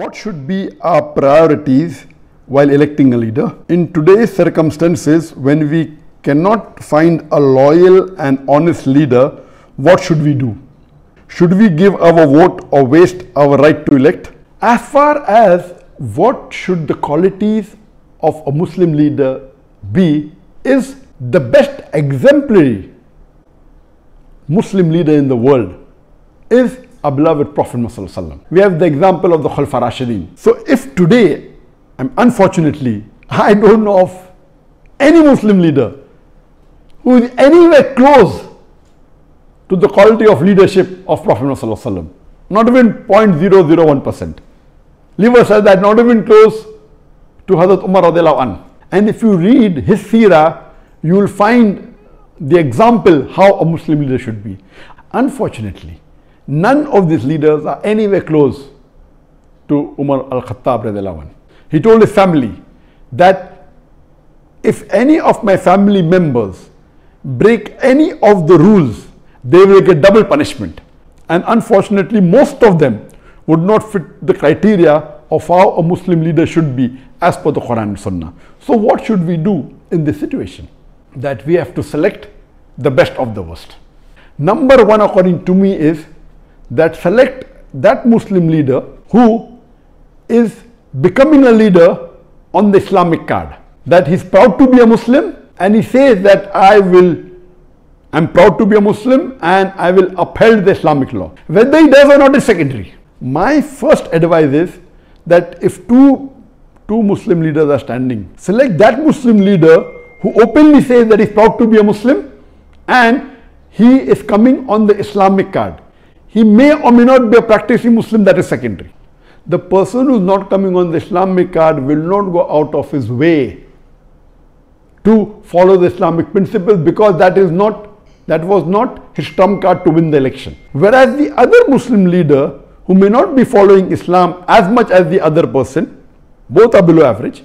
What should be our priorities while electing a leader? In today's circumstances, when we cannot find a loyal and honest leader, what should we do? Should we give our vote or waste our right to elect? As far as what should the qualities of a Muslim leader be is the best exemplary Muslim leader in the world is our beloved Prophet Muhammad We have the example of the Khulfa Rashidin. So if today, I'm unfortunately, I don't know of any Muslim leader who is anywhere close to the quality of leadership of Prophet Muhammad Not even 0.001%. Leave aside that not even close to Hazrat Umar an. And if you read his seerah, you will find the example how a Muslim leader should be. Unfortunately, None of these leaders are anywhere close to Umar al-Khattab. He told his family that if any of my family members break any of the rules, they will get double punishment. And unfortunately, most of them would not fit the criteria of how a Muslim leader should be as per the Quran and Sunnah. So what should we do in this situation? That we have to select the best of the worst. Number one according to me is that select that Muslim leader who is becoming a leader on the Islamic card. That he's proud to be a Muslim and he says that I will, I'm proud to be a Muslim and I will uphold the Islamic law. Whether he does or not is secondary. My first advice is that if two, two Muslim leaders are standing, select that Muslim leader who openly says that he's proud to be a Muslim and he is coming on the Islamic card. He may or may not be a practicing Muslim, that is secondary. The person who is not coming on the Islamic card will not go out of his way to follow the Islamic principles because that is not that was not his trump card to win the election. Whereas the other Muslim leader who may not be following Islam as much as the other person, both are below average,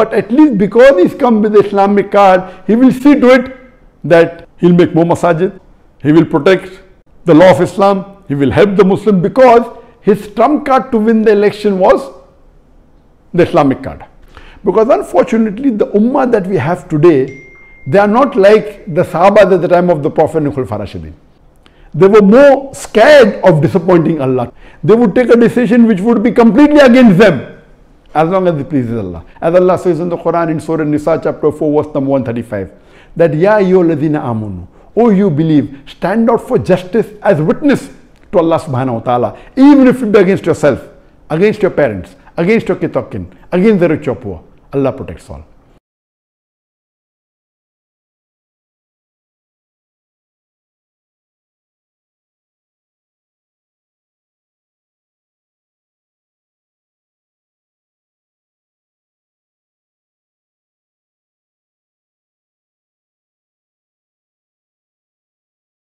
but at least because he's come with the Islamic card, he will see to it that he'll make more masajid, he will protect the law of Islam, he will help the Muslim because his trump card to win the election was the Islamic card. Because unfortunately, the ummah that we have today, they are not like the Sahaba at the time of the Prophet Nikhul Farashidin. They were more scared of disappointing Allah. They would take a decision which would be completely against them as long as it pleases Allah. As Allah says in the Quran in Surah Nisa chapter 4 verse number 135 that Ya ayyuhalladhina amunu O oh, you believe, stand out for justice as witness to Allah subhanahu wa ta'ala, even if it be against yourself, against your parents, against your kin, against the rich or poor. Allah protects all.